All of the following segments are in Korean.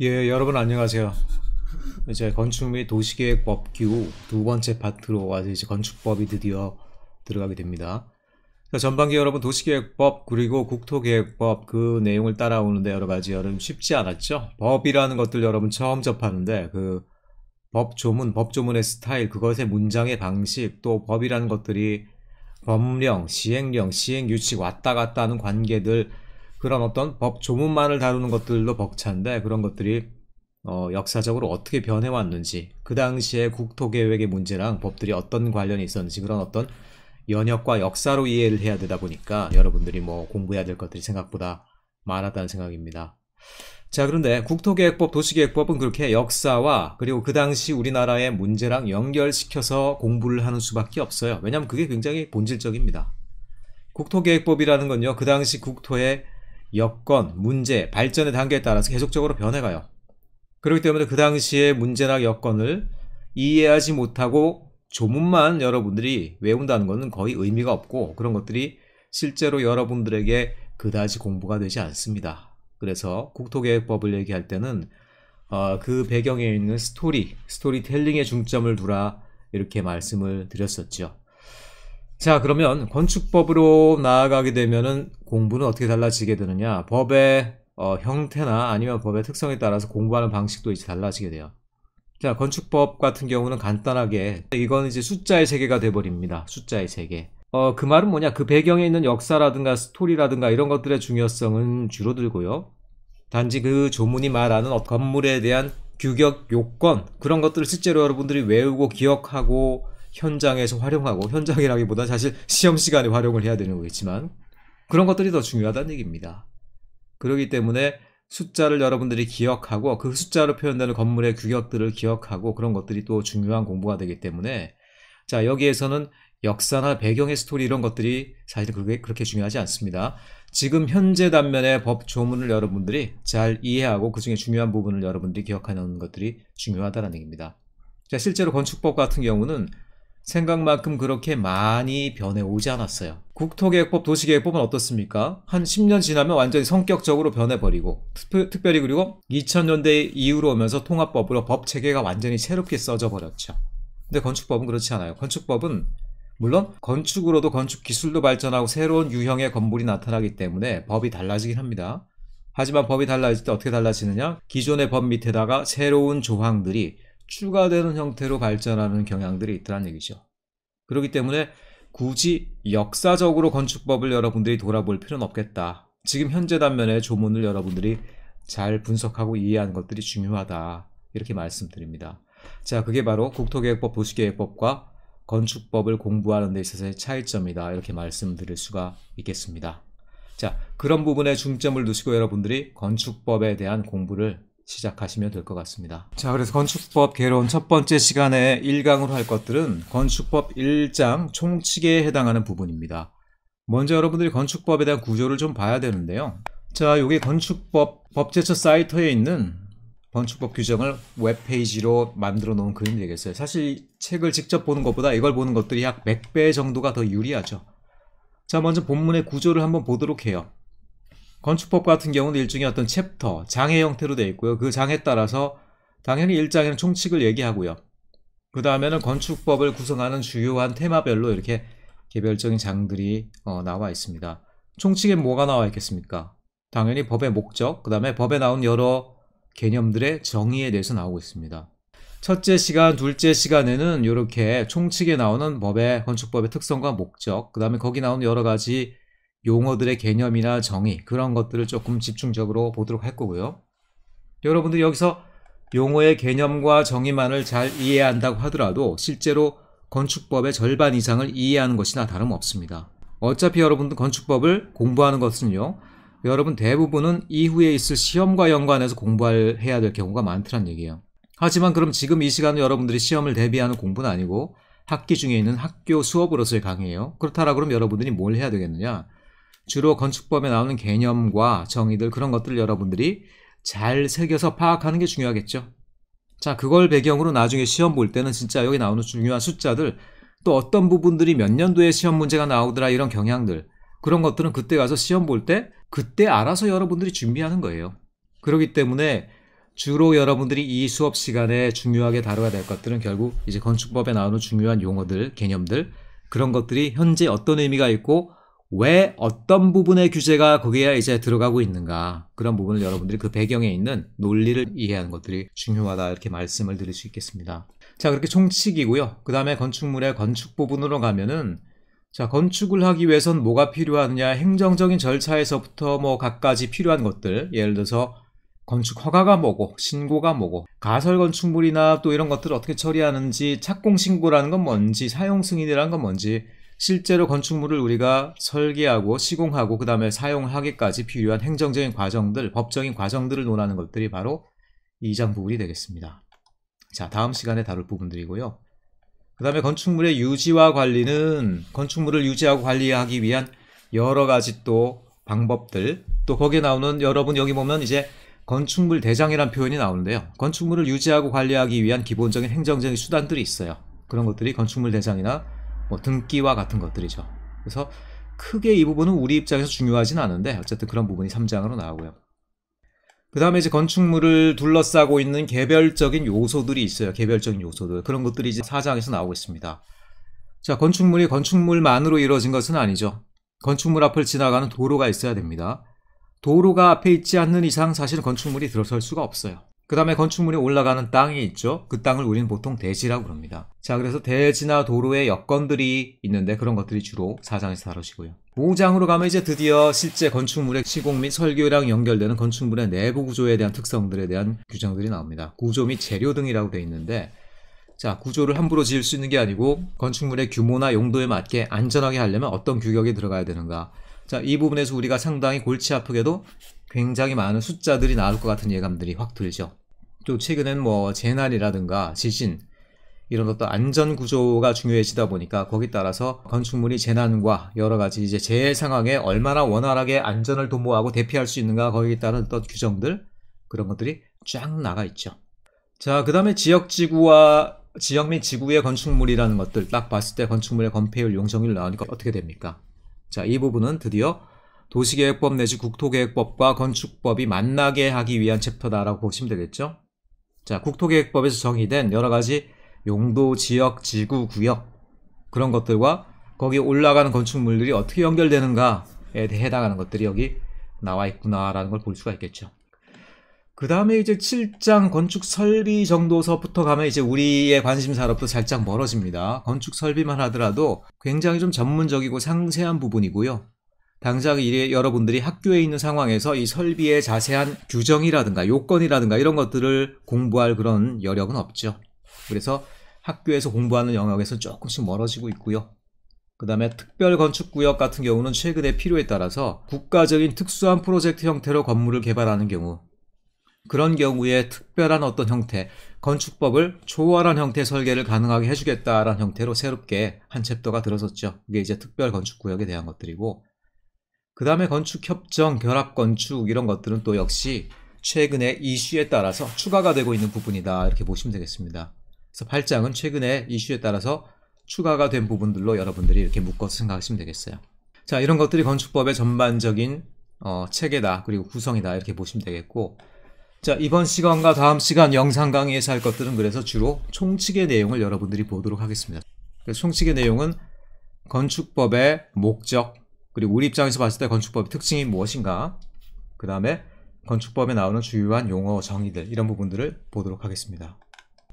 예, 여러분 안녕하세요. 이제 건축 및 도시계획 법규 두 번째 파트로 아서 이제 건축법이 드디어 들어가게 됩니다. 자, 전반기 여러분 도시계획법 그리고 국토계획법 그 내용을 따라오는데 여러 가지 여름 쉽지 않았죠. 법이라는 것들 여러분 처음 접하는데 그 법조문, 법조문의 스타일, 그것의 문장의 방식, 또 법이라는 것들이 법령, 시행령, 시행규칙 왔다 갔다 하는 관계들 그런 어떤 법 조문만을 다루는 것들도 벅찬데 그런 것들이 어, 역사적으로 어떻게 변해왔는지 그 당시에 국토계획의 문제랑 법들이 어떤 관련이 있었는지 그런 어떤 연역과 역사로 이해를 해야 되다 보니까 여러분들이 뭐 공부해야 될 것들이 생각보다 많았다는 생각입니다. 자 그런데 국토계획법, 도시계획법은 그렇게 역사와 그리고 그 당시 우리나라의 문제랑 연결시켜서 공부를 하는 수밖에 없어요. 왜냐하면 그게 굉장히 본질적입니다. 국토계획법이라는 건요. 그 당시 국토의 여건, 문제, 발전의 단계에 따라서 계속적으로 변해가요. 그렇기 때문에 그 당시의 문제나 여건을 이해하지 못하고 조문만 여러분들이 외운다는 것은 거의 의미가 없고 그런 것들이 실제로 여러분들에게 그다지 공부가 되지 않습니다. 그래서 국토계획법을 얘기할 때는 어, 그 배경에 있는 스토리, 스토리텔링에 중점을 두라 이렇게 말씀을 드렸었죠. 자 그러면 건축법으로 나아가게 되면은 공부는 어떻게 달라지게 되느냐 법의 어, 형태나 아니면 법의 특성에 따라서 공부하는 방식도 이제 달라지게 돼요 자 건축법 같은 경우는 간단하게 이건 이제 숫자의 세계가 돼버립니다 숫자의 세계 어, 그 말은 뭐냐 그 배경에 있는 역사라든가 스토리라든가 이런 것들의 중요성은 줄어들고요 단지 그 조문이 말하는 건물에 대한 규격 요건 그런 것들을 실제로 여러분들이 외우고 기억하고 현장에서 활용하고 현장이라기보다 사실 시험 시간에 활용을 해야 되는 거겠지만 그런 것들이 더 중요하다는 얘기입니다. 그러기 때문에 숫자를 여러분들이 기억하고 그 숫자로 표현되는 건물의 규격들을 기억하고 그런 것들이 또 중요한 공부가 되기 때문에 자 여기에서는 역사나 배경의 스토리 이런 것들이 사실 그게 그렇게 중요하지 않습니다. 지금 현재 단면의 법 조문을 여러분들이 잘 이해하고 그 중에 중요한 부분을 여러분들이 기억하는 것들이 중요하다는 얘기입니다. 자 실제로 건축법 같은 경우는 생각만큼 그렇게 많이 변해오지 않았어요. 국토계획법, 도시계획법은 어떻습니까? 한 10년 지나면 완전히 성격적으로 변해버리고 특, 별히 그리고 2000년대 이후로 오면서 통합법으로 법 체계가 완전히 새롭게 써져 버렸죠. 근데 건축법은 그렇지 않아요. 건축법은 물론 건축으로도 건축 기술도 발전하고 새로운 유형의 건물이 나타나기 때문에 법이 달라지긴 합니다. 하지만 법이 달라질 때 어떻게 달라지느냐? 기존의 법 밑에다가 새로운 조항들이 추가되는 형태로 발전하는 경향들이 있다는 얘기죠. 그렇기 때문에 굳이 역사적으로 건축법을 여러분들이 돌아볼 필요는 없겠다. 지금 현재 단면의 조문을 여러분들이 잘 분석하고 이해한 것들이 중요하다. 이렇게 말씀드립니다. 자, 그게 바로 국토계획법, 도시계획법과 건축법을 공부하는 데 있어서의 차이점이다. 이렇게 말씀드릴 수가 있겠습니다. 자, 그런 부분에 중점을 두시고 여러분들이 건축법에 대한 공부를 시작하시면 될 것 같습니다. 자, 그래서 건축법 개론 첫 번째 시간에 1강으로 할 것들은 건축법 1장 총칙에 해당하는 부분입니다. 먼저 여러분들이 건축법에 대한 구조를 좀 봐야 되는데요. 자, 요게 건축법 법제처 사이트에 있는 건축법 규정을 웹페이지로 만들어 놓은 그림이 되겠어요. 사실 책을 직접 보는 것보다 이걸 보는 것들이 약 100배 정도가 더 유리하죠. 자, 먼저 본문의 구조를 한번 보도록 해요. 건축법 같은 경우는 일종의 어떤 챕터, 장애 형태로 되어 있고요. 그 장에 따라서 당연히 일장에는 총칙을 얘기하고요. 그 다음에는 건축법을 구성하는 주요한 테마별로 이렇게 개별적인 장들이 어, 나와 있습니다. 총칙에 뭐가 나와 있겠습니까? 당연히 법의 목적, 그 다음에 법에 나온 여러 개념들의 정의에 대해서 나오고 있습니다. 첫째 시간, 둘째 시간에는 이렇게 총칙에 나오는 법의 건축법의 특성과 목적, 그 다음에 거기 나오는 여러 가지 용어들의 개념이나 정의 그런 것들을 조금 집중적으로 보도록 할 거고요. 여러분들 여기서 용어의 개념과 정의만을 잘 이해한다고 하더라도 실제로 건축법의 절반 이상을 이해하는 것이나 다름없습니다. 어차피 여러분들 건축법을 공부하는 것은요. 여러분 대부분은 이후에 있을 시험과 연관해서 공부해야 될 경우가 많더란 얘기예요. 하지만 그럼 지금 이시간에 여러분들이 시험을 대비하는 공부는 아니고 학기 중에 있는 학교 수업으로서의 강의예요. 그렇다라 그면 여러분들이 뭘 해야 되겠느냐? 주로 건축법에 나오는 개념과 정의들 그런 것들 여러분들이 잘 새겨서 파악하는 게 중요하겠죠. 자, 그걸 배경으로 나중에 시험 볼 때는 진짜 여기 나오는 중요한 숫자들 또 어떤 부분들이 몇 년도에 시험 문제가 나오더라 이런 경향들 그런 것들은 그때 가서 시험 볼 때 그때 알아서 여러분들이 준비하는 거예요. 그렇기 때문에 주로 여러분들이 이 수업 시간에 중요하게 다뤄야 될 것들은 결국 이제 건축법에 나오는 중요한 용어들, 개념들 그런 것들이 현재 어떤 의미가 있고 왜 어떤 부분의 규제가 거기에 이제 들어가고 있는가 그런 부분을 여러분들이 그 배경에 있는 논리를 이해하는 것들이 중요하다 이렇게 말씀을 드릴 수 있겠습니다. 자 그렇게 총칙이고요. 그 다음에 건축물의 건축 부분으로 가면은 자 건축을 하기 위해선 뭐가 필요하느냐 행정적인 절차에서부터 뭐 각가지 필요한 것들 예를 들어서 건축 허가가 뭐고 신고가 뭐고 가설 건축물이나 또 이런 것들을 어떻게 처리하는지 착공 신고라는 건 뭔지 사용 승인이라는 건 뭔지 실제로 건축물을 우리가 설계하고 시공하고 그 다음에 사용하기까지 필요한 행정적인 과정들, 법적인 과정들을 논하는 것들이 바로 이 장 부분이 되겠습니다. 자, 다음 시간에 다룰 부분들이고요. 그 다음에 건축물의 유지와 관리는 건축물을 유지하고 관리하기 위한 여러 가지 또 방법들 또 거기에 나오는 여러분 여기 보면 이제 건축물 대장이란 표현이 나오는데요. 건축물을 유지하고 관리하기 위한 기본적인 행정적인 수단들이 있어요. 그런 것들이 건축물 대장이나 뭐 등기와 같은 것들이죠. 그래서 크게 이 부분은 우리 입장에서 중요하진 않은데 어쨌든 그런 부분이 3장으로 나오고요. 그 다음에 이제 건축물을 둘러싸고 있는 개별적인 요소들이 있어요. 개별적인 요소들. 그런 것들이 이제 4장에서 나오고 있습니다. 자, 건축물이 건축물만으로 이루어진 것은 아니죠. 건축물 앞을 지나가는 도로가 있어야 됩니다. 도로가 앞에 있지 않는 이상 사실 건축물이 들어설 수가 없어요. 그 다음에 건축물이 올라가는 땅이 있죠. 그 땅을 우리는 보통 대지라고 그럽니다. 자, 그래서 대지나 도로의 여건들이 있는데 그런 것들이 주로 사장에서 다루시고요. 5장으로 가면 이제 드디어 실제 건축물의 시공 및 설계랑 연결되는 건축물의 내부 구조에 대한 특성들에 대한 규정들이 나옵니다. 구조 및 재료 등이라고 되어 있는데 자, 구조를 함부로 지을 수 있는 게 아니고 건축물의 규모나 용도에 맞게 안전하게 하려면 어떤 규격이 들어가야 되는가. 자, 이 부분에서 우리가 상당히 골치 아프게도 굉장히 많은 숫자들이 나올 것 같은 예감들이 확 들죠. 또 최근엔 뭐 재난이라든가 지진 이런 어떤 안전 구조가 중요해지다 보니까 거기 따라서 건축물이 재난과 여러 가지 이제 재해 상황에 얼마나 원활하게 안전을 도모하고 대피할 수 있는가 거기에 따른 어떤 규정들 그런 것들이 쫙 나가 있죠. 자, 그 다음에 지역 지구와 지역 및 지구의 건축물이라는 것들 딱 봤을 때 건축물의 건폐율 용적률 나오니까 어떻게 됩니까? 자, 이 부분은 드디어 도시계획법 내지 국토계획법과 건축법이 만나게 하기 위한 챕터다라고 보시면 되겠죠. 자, 국토계획법에서 정의된 여러 가지 용도, 지역, 지구, 구역 그런 것들과 거기에 올라가는 건축물들이 어떻게 연결되는가에 대해 해당하는 것들이 여기 나와 있구나라는 걸 볼 수가 있겠죠. 그 다음에 이제 7장 건축 설비 정도서부터 가면 이제 우리의 관심사로부터 살짝 멀어집니다. 건축 설비만 하더라도 굉장히 좀 전문적이고 상세한 부분이고요. 당장 이래 여러분들이 학교에 있는 상황에서 이 설비의 자세한 규정이라든가 요건이라든가 이런 것들을 공부할 그런 여력은 없죠. 그래서 학교에서 공부하는 영역에서 조금씩 멀어지고 있고요. 그 다음에 특별건축구역 같은 경우는 최근에 필요에 따라서 국가적인 특수한 프로젝트 형태로 건물을 개발하는 경우 그런 경우에 특별한 어떤 형태, 건축법을 초월한 형태 설계를 가능하게 해주겠다라는 형태로 새롭게 한 챕터가 들어섰죠. 그게 이제 특별건축구역에 대한 것들이고 그 다음에 건축협정, 결합건축 이런 것들은 또 역시 최근의 이슈에 따라서 추가가 되고 있는 부분이다 이렇게 보시면 되겠습니다. 그래서 8장은 최근의 이슈에 따라서 추가가 된 부분들로 여러분들이 이렇게 묶어서 생각하시면 되겠어요. 자 이런 것들이 건축법의 전반적인 어, 체계다 그리고 구성이다 이렇게 보시면 되겠고 자 이번 시간과 다음 시간 영상 강의에서 할 것들은 그래서 주로 총칙의 내용을 여러분들이 보도록 하겠습니다. 총칙의 내용은 건축법의 목적, 그리고 우리 입장에서 봤을 때 건축법의 특징이 무엇인가 그 다음에 건축법에 나오는 주요한 용어 정의들 이런 부분들을 보도록 하겠습니다.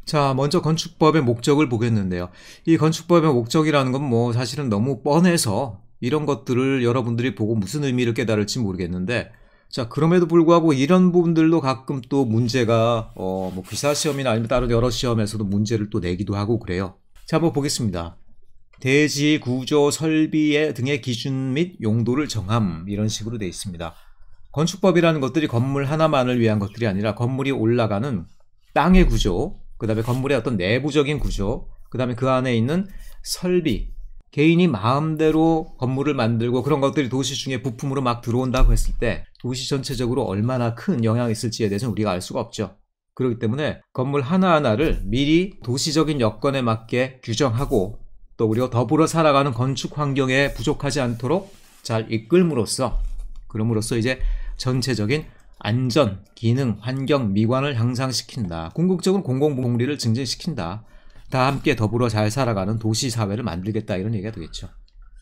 자, 먼저 건축법의 목적을 보겠는데요. 이 건축법의 목적이라는 건 뭐 사실은 너무 뻔해서 이런 것들을 여러분들이 보고 무슨 의미를 깨달을지 모르겠는데 자, 그럼에도 불구하고 이런 부분들도 가끔 또 문제가 어, 뭐 기사 시험이나 아니면 다른 여러 시험에서도 문제를 또 내기도 하고 그래요. 자, 한번 보겠습니다. 대지 구조 설비 등의 기준 및 용도를 정함 이런 식으로 되어 있습니다. 건축법이라는 것들이 건물 하나만을 위한 것들이 아니라 건물이 올라가는 땅의 구조, 그 다음에 건물의 어떤 내부적인 구조, 그 다음에 그 안에 있는 설비, 개인이 마음대로 건물을 만들고 그런 것들이 도시 중에 부품으로 막 들어온다고 했을 때 도시 전체적으로 얼마나 큰 영향이 있을지에 대해서는 우리가 알 수가 없죠. 그렇기 때문에 건물 하나하나를 미리 도시적인 여건에 맞게 규정하고 또 우리가 더불어 살아가는 건축 환경에 부족하지 않도록 잘 이끌므로써 그럼으로써 이제 전체적인 안전, 기능, 환경, 미관을 향상시킨다. 궁극적으로 공공복리를 증진시킨다. 다 함께 더불어 잘 살아가는 도시사회를 만들겠다 이런 얘기가 되겠죠.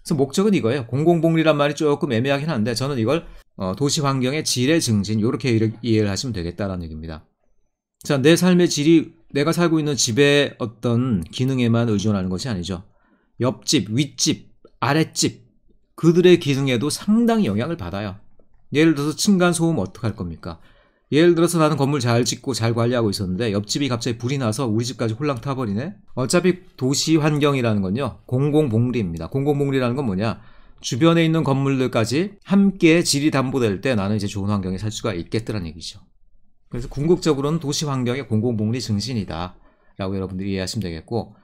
그래서 목적은 이거예요. 공공복리란 말이 조금 애매하긴 한데 저는 이걸 어, 도시 환경의 질의 증진 이렇게 이해를 하시면 되겠다라는 얘기입니다. 자, 내 삶의 질이 내가 살고 있는 집의 어떤 기능에만 의존하는 것이 아니죠. 옆집, 윗집, 아랫집 그들의 기능에도 상당히 영향을 받아요. 예를 들어서 층간 소음 어떻게 할 겁니까? 예를 들어서 나는 건물 잘 짓고 잘 관리하고 있었는데 옆집이 갑자기 불이 나서 우리 집까지 홀랑 타버리네. 어차피 도시 환경이라는 건요 공공복리입니다. 공공복리라는 건 뭐냐? 주변에 있는 건물들까지 함께 질이 담보될 때 나는 이제 좋은 환경에 살 수가 있겠더라는 얘기죠. 그래서 궁극적으로는 도시 환경의 공공복리 증신이다. 라고 여러분들이 이해하시면 되겠고,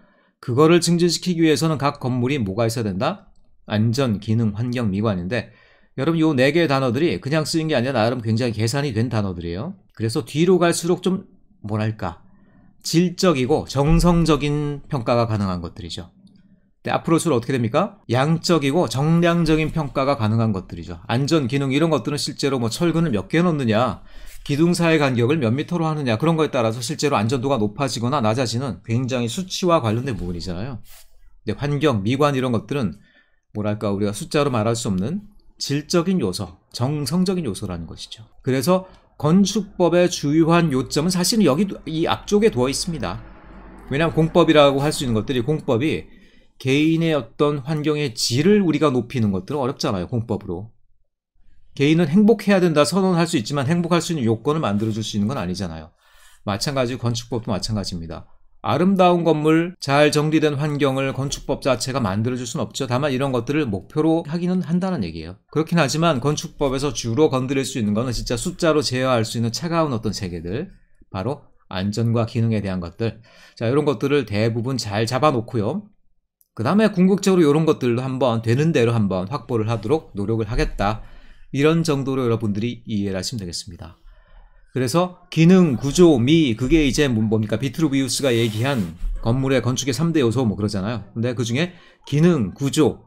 그거를 증진시키기 위해서는 각 건물이 뭐가 있어야 된다? 안전, 기능, 환경, 미관인데 여러분 요 네 개의 단어들이 그냥 쓰인 게 아니라 나름 굉장히 계산이 된 단어들이에요. 그래서 뒤로 갈수록 좀 뭐랄까 질적이고 정성적인 평가가 가능한 것들이죠. 근데 앞으로 수는 어떻게 됩니까? 양적이고 정량적인 평가가 가능한 것들이죠. 안전, 기능 이런 것들은 실제로 뭐 철근을 몇 개 넣느냐 기둥사의 간격을 몇 미터로 하느냐 그런 거에 따라서 실제로 안전도가 높아지거나 낮아지는 굉장히 수치와 관련된 부분이잖아요. 근데 환경, 미관 이런 것들은 뭐랄까 우리가 숫자로 말할 수 없는 질적인 요소, 정성적인 요소라는 것이죠. 그래서 건축법의 주요한 요점은 사실은 여기 이 앞쪽에 두어 있습니다. 왜냐하면 공법이라고 할 수 있는 것들이 공법이 개인의 어떤 환경의 질을 우리가 높이는 것들은 어렵잖아요. 공법으로. 개인은 행복해야 된다 선언할 수 있지만 행복할 수 있는 요건을 만들어줄 수 있는 건 아니잖아요. 마찬가지 건축법도 마찬가지입니다. 아름다운 건물, 잘 정리된 환경을 건축법 자체가 만들어줄 수는 없죠. 다만 이런 것들을 목표로 하기는 한다는 얘기예요. 그렇긴 하지만 건축법에서 주로 건드릴 수 있는 거는 진짜 숫자로 제어할 수 있는 차가운 어떤 세계들, 바로 안전과 기능에 대한 것들. 자, 이런 것들을 대부분 잘 잡아놓고요. 그 다음에 궁극적으로 이런 것들도 한번 되는 대로 한번 확보를 하도록 노력을 하겠다. 이런 정도로 여러분들이 이해를 하시면 되겠습니다. 그래서 기능, 구조, 미 그게 이제 뭐, 뭡니까 비트루비우스가 얘기한 건물의 건축의 3대 요소 뭐 그러잖아요. 근데 그 중에 기능, 구조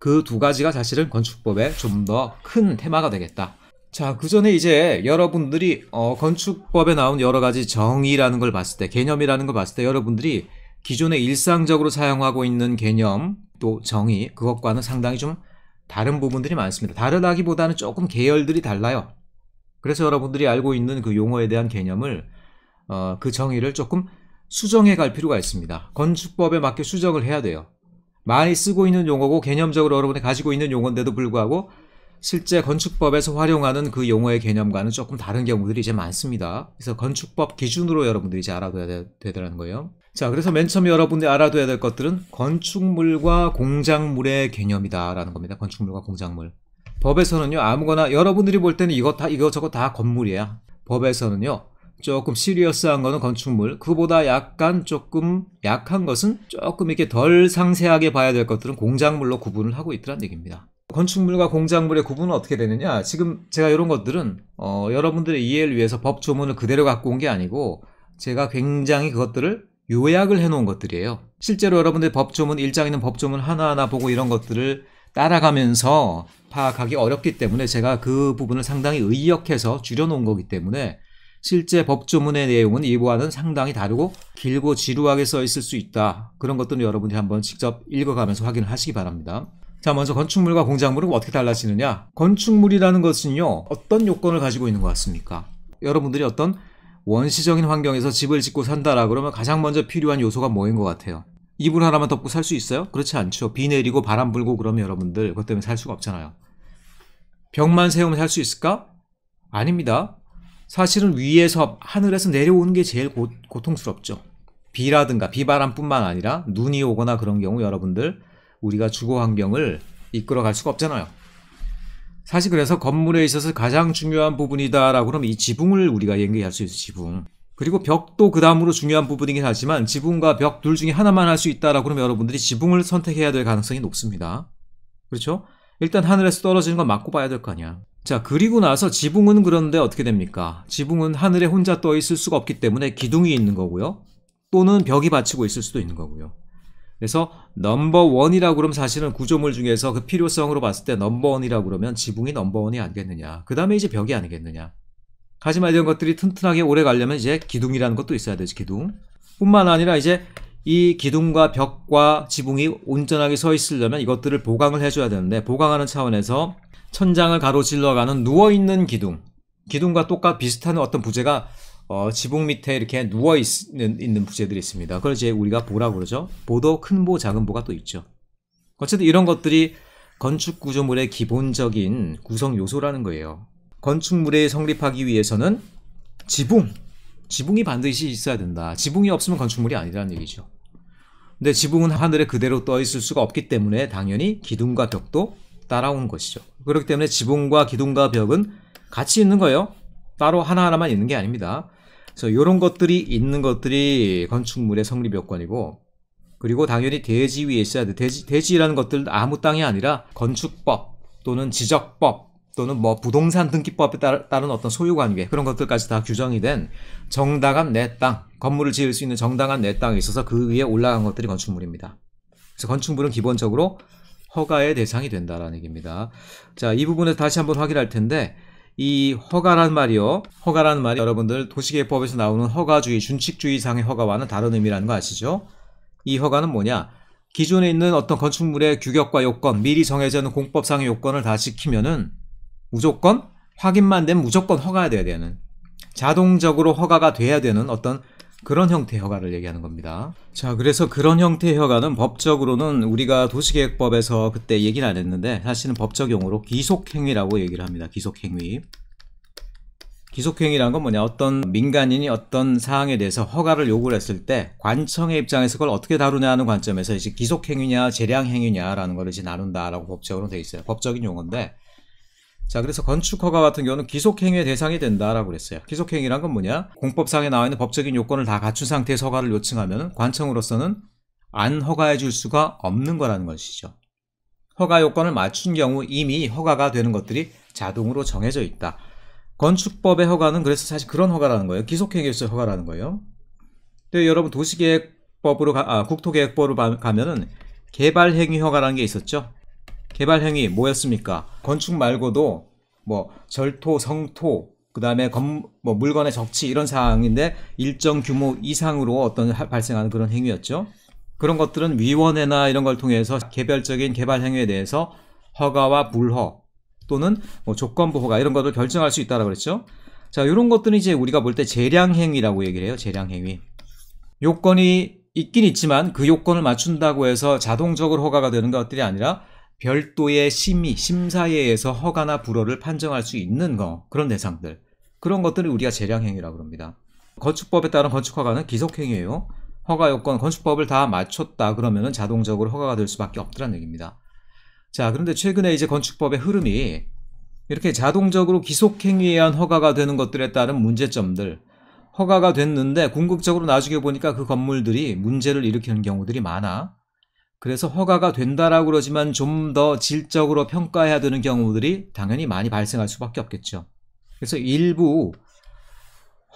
그 두 가지가 사실은 건축법의 좀 더 큰 테마가 되겠다. 자, 그 전에 이제 여러분들이 어, 건축법에 나온 여러 가지 정의라는 걸 봤을 때, 개념이라는 걸 봤을 때 여러분들이 기존에 일상적으로 사용하고 있는 개념 또 정의 그것과는 상당히 좀 다른 부분들이 많습니다. 다르다기보다는 조금 계열들이 달라요. 그래서 여러분들이 알고 있는 그 용어에 대한 개념을 어, 그 정의를 조금 수정해 갈 필요가 있습니다. 건축법에 맞게 수정을 해야 돼요. 많이 쓰고 있는 용어고 개념적으로 여러분이 가지고 있는 용어인데도 불구하고 실제 건축법에서 활용하는 그 용어의 개념과는 조금 다른 경우들이 이제 많습니다. 그래서 건축법 기준으로 여러분들이 이제 알아둬야 되, 되더라는 거예요. 자, 그래서 맨 처음에 여러분들이 알아둬야 될 것들은 건축물과 공작물의 개념이다라는 겁니다. 건축물과 공작물. 법에서는요, 아무거나 여러분들이 볼 때는 이거 다, 이거 저거 다 건물이야. 법에서는요, 조금 시리어스한 거는 건축물, 그보다 약간 조금 약한 것은 조금 이렇게 덜 상세하게 봐야 될 것들은 공작물로 구분을 하고 있더란 얘기입니다. 건축물과 공작물의 구분은 어떻게 되느냐? 지금 제가 이런 것들은 어, 여러분들의 이해를 위해서 법 조문을 그대로 갖고 온 게 아니고 제가 굉장히 그것들을 요약을 해놓은 것들이에요. 실제로 여러분들 법조문, 일장 있는 법조문 하나하나 보고 이런 것들을 따라가면서 파악하기 어렵기 때문에 제가 그 부분을 상당히 의역해서 줄여놓은 거기 때문에 실제 법조문의 내용은 이보와는 상당히 다르고 길고 지루하게 써 있을 수 있다. 그런 것들은 여러분들이 한번 직접 읽어가면서 확인을 하시기 바랍니다. 자, 먼저 건축물과 공작물은 어떻게 달라지느냐? 건축물이라는 것은요, 어떤 요건을 가지고 있는 것 같습니까? 여러분들이 어떤 원시적인 환경에서 집을 짓고 산다라 그러면 가장 먼저 필요한 요소가 뭐인 것 같아요? 이불 하나만 덮고 살 수 있어요? 그렇지 않죠. 비 내리고 바람 불고 그러면 여러분들 그것 때문에 살 수가 없잖아요. 벽만 세우면 살 수 있을까? 아닙니다. 사실은 위에서 하늘에서 내려오는 게 제일 고, 고통스럽죠. 비라든가 비바람뿐만 아니라 눈이 오거나 그런 경우 여러분들 우리가 주거 환경을 이끌어 갈 수가 없잖아요. 사실 그래서 건물에 있어서 가장 중요한 부분이다라고 하면 이 지붕을 우리가 연계할 수 있어요. 지붕. 그리고 벽도 그 다음으로 중요한 부분이긴 하지만 지붕과 벽 둘 중에 하나만 할 수 있다라고 하면 여러분들이 지붕을 선택해야 될 가능성이 높습니다. 그렇죠? 일단 하늘에서 떨어지는 건맞고 봐야 될 거 아니야. 자, 그리고 나서 지붕은 그런데 어떻게 됩니까? 지붕은 하늘에 혼자 떠 있을 수가 없기 때문에 기둥이 있는 거고요. 또는 벽이 받치고 있을 수도 있는 거고요. 그래서 넘버 원이라고 그러면 사실은 구조물 중에서 그 필요성으로 봤을 때 넘버 원이라고 그러면 지붕이 넘버 원이 아니겠느냐. 그 다음에 이제 벽이 아니겠느냐. 하지만 이런 것들이 튼튼하게 오래 가려면 이제 기둥이라는 것도 있어야 되지, 기둥. 뿐만 아니라 이제 이 기둥과 벽과 지붕이 온전하게 서 있으려면 이것들을 보강을 해줘야 되는데, 보강하는 차원에서 천장을 가로질러가는 누워있는 기둥, 기둥과 똑같 비슷한 어떤 부재가 어, 지붕 밑에 이렇게 누워 있는, 있는 부재들이 있습니다. 그걸 이제 우리가 보라고 그러죠. 보도 큰 보, 작은 보가 또 있죠. 어쨌든 이런 것들이 건축 구조물의 기본적인 구성 요소라는 거예요. 건축물에 성립하기 위해서는 지붕, 지붕이 반드시 있어야 된다. 지붕이 없으면 건축물이 아니라는 얘기죠. 근데 지붕은 하늘에 그대로 떠 있을 수가 없기 때문에 당연히 기둥과 벽도 따라온 것이죠. 그렇기 때문에 지붕과 기둥과 벽은 같이 있는 거예요. 따로 하나하나만 있는 게 아닙니다. 그래서 이런 것들이 있는 것들이 건축물의 성립 여건이고 그리고 당연히 대지 위에 있어야 돼. 대지, 대지라는 것들 아무 땅이 아니라 건축법 또는 지적법 또는 뭐 부동산 등기법에 따, 따른 어떤 소유관계 그런 것들까지 다 규정이 된 정당한 내 땅, 건물을 지을 수 있는 정당한 내 땅에 있어서 그 위에 올라간 것들이 건축물입니다. 그래서 건축물은 기본적으로 허가의 대상이 된다라는 얘기입니다. 자, 이 부분을 다시 한번 확인할 텐데 이 허가란 말이요. 허가라는 말이 여러분들 도시계법에서 나오는 허가주의, 준칙주의상의 허가와는 다른 의미라는 거 아시죠? 이 허가는 뭐냐? 기존에 있는 어떤 건축물의 규격과 요건, 미리 정해져 있는 공법상의 요건을 다 지키면은 무조건 확인만 되면 무조건 허가가 돼야 되는 자동적으로 허가가 돼야 되는 어떤 그런 형태의 허가를 얘기하는 겁니다. 자, 그래서 그런 형태의 허가는 법적으로는 우리가 도시계획법에서 그때 얘기를안 했는데 사실은 법적 용어로 기속행위라고 얘기를 합니다. 기속행위. 기속행위란건 뭐냐 어떤 민간인이 어떤 사항에 대해서 허가를 요구를 했을 때 관청의 입장에서 그걸 어떻게 다루냐 하는 관점에서 이제 기속행위냐 재량행위냐라는 걸 이제 나눈다라고 법적으로 돼 있어요 법적인 용어인데 자, 그래서 건축허가 같은 경우는 기속행위의 대상이 된다라고 그랬어요. 기속행위란 건 뭐냐? 공법상에 나와 있는 법적인 요건을 다 갖춘 상태에서 허가를 요청하면 관청으로서는 안 허가해 줄 수가 없는 거라는 것이죠. 허가 요건을 맞춘 경우 이미 허가가 되는 것들이 자동으로 정해져 있다. 건축법의 허가는 그래서 사실 그런 허가라는 거예요. 기속행위에서 허가라는 거예요. 근데 여러분 도시계획법으로 가, 아, 국토계획법으로 가면은 개발행위 허가라는 게 있었죠. 개발형이 뭐였습니까? 건축 말고도 뭐 절토, 성토, 그 다음에 뭐 물건의 적치 이런 사항인데 일정 규모 이상으로 어떤 하, 발생하는 그런 행위였죠. 그런 것들은 위원회나 이런 걸 통해서 개별적인 개발 행위에 대해서 허가와 불허 또는 뭐 조건부 허가 이런 것을 결정할 수 있다라고 그랬죠. 자, 이런 것들은 이제 우리가 볼 때 재량 행위라고 얘기를 해요. 재량 행위. 요건이 있긴 있지만 그 요건을 맞춘다고 해서 자동적으로 허가가 되는 것들이 아니라 별도의 심의, 심사에 의해서 허가나 불허를 판정할 수 있는 거, 그런 대상들. 그런 것들을 우리가 재량행위라고 그럽니다. 건축법에 따른 건축허가는 기속행위예요. 허가 요건, 건축법을 다 맞췄다 그러면은 자동적으로 허가가 될 수밖에 없더란 얘기입니다. 자, 그런데 최근에 이제 건축법의 흐름이 이렇게 자동적으로 기속행위에 의한 허가가 되는 것들에 따른 문제점들, 허가가 됐는데 궁극적으로 나중에 보니까 그 건물들이 문제를 일으키는 경우들이 많아. 그래서 허가가 된다라고 그러지만 좀 더 질적으로 평가해야 되는 경우들이 당연히 많이 발생할 수밖에 없겠죠. 그래서 일부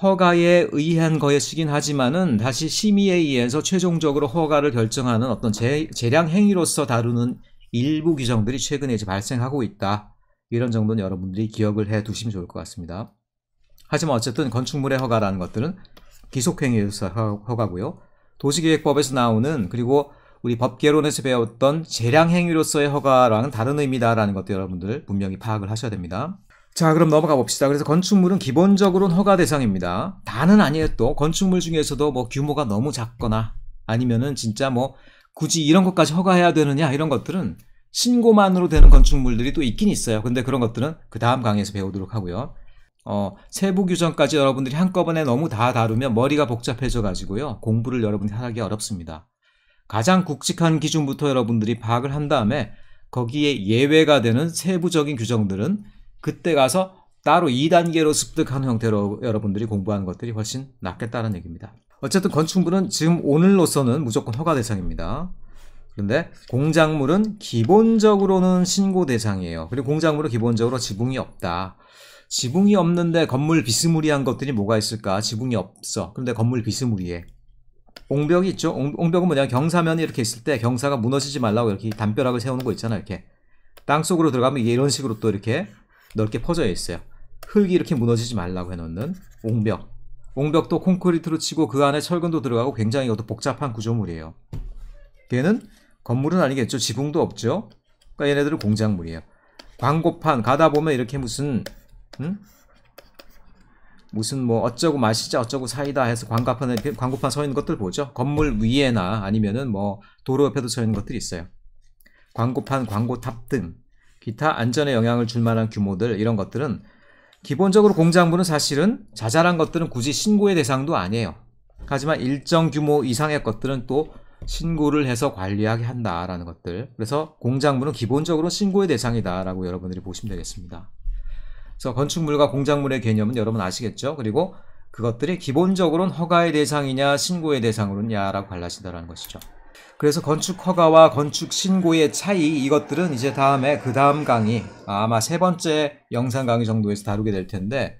허가에 의한 거였이긴 하지만은 다시 심의에 의해서 최종적으로 허가를 결정하는 어떤 재, 재량 행위로서 다루는 일부 규정들이 최근에 이제 발생하고 있다. 이런 정도는 여러분들이 기억을 해 두시면 좋을 것 같습니다. 하지만 어쨌든 건축물의 허가라는 것들은 기속행위에서 허가고요. 도시계획법에서 나오는 그리고 우리 법개론에서 배웠던 재량행위로서의 허가랑은 다른 의미다라는 것도 여러분들 분명히 파악을 하셔야 됩니다. 자, 그럼 넘어가 봅시다. 그래서 건축물은 기본적으로는 허가 대상입니다. 다는 아니에요. 또 건축물 중에서도 뭐 규모가 너무 작거나 아니면은 진짜 뭐 굳이 이런 것까지 허가해야 되느냐 이런 것들은 신고만으로 되는 건축물들이 또 있긴 있어요. 근데 그런 것들은 그 다음 강의에서 배우도록 하고요. 어, 세부 규정까지 여러분들이 한꺼번에 너무 다 다루면 머리가 복잡해져 가지고요. 공부를 여러분이 하기 어렵습니다. 가장 굵직한 기준부터 여러분들이 파악을 한 다음에 거기에 예외가 되는 세부적인 규정들은 그때 가서 따로 2단계로 습득하는 형태로 여러분들이 공부하는 것들이 훨씬 낫겠다는 얘기입니다. 어쨌든 건축물은 지금 오늘로서는 무조건 허가 대상입니다. 그런데 공작물은 기본적으로는 신고 대상이에요. 그리고 공작물은 기본적으로 지붕이 없다. 지붕이 없는데 건물 비스무리한 것들이 뭐가 있을까? 지붕이 없어. 그런데 건물 비스무리해. 옹벽이 있죠. 옹, 벽은 뭐냐 경사면이 이렇게 있을 때 경사가 무너지지 말라고 이렇게 담벼락을 세우는 거 있잖아요. 이렇게 땅 속으로 들어가면 이런 식으로 또 이렇게 넓게 퍼져 있어요. 흙이 이렇게 무너지지 말라고 해놓는 옹벽. 옹벽도 콘크리트로 치고 그 안에 철근도 들어가고 굉장히 이것도 복잡한 구조물이에요. 걔는 건물은 아니겠죠. 지붕도 없죠. 그러니까 얘네들은 공작물이에요. 광고판 가다 보면 이렇게 무슨 음? 무슨 뭐 어쩌고 마시자 어쩌고 사이다 해서 광고판에 광고판 서 있는 것들 보죠. 건물 위에나 아니면은 뭐 도로 옆에도 서 있는 것들이 있어요. 광고판, 광고탑 등 기타 안전에 영향을 줄 만한 규모들 이런 것들은 기본적으로 공장부는 사실은 자잘한 것들은 굳이 신고의 대상도 아니에요. 하지만 일정 규모 이상의 것들은 또 신고를 해서 관리하게 한다라는 것들. 그래서 공장부는 기본적으로 신고의 대상이다라고 여러분들이 보시면 되겠습니다. 그래서 건축물과 공작물의 개념은 여러분 아시겠죠? 그리고 그것들이 기본적으로는 허가의 대상이냐 신고의 대상으로냐라고 갈라진다는 것이죠. 그래서 건축 허가와 건축 신고의 차이 이것들은 이제 다음에 그 다음 강의 아마 세 번째 영상 강의 정도에서 다루게 될 텐데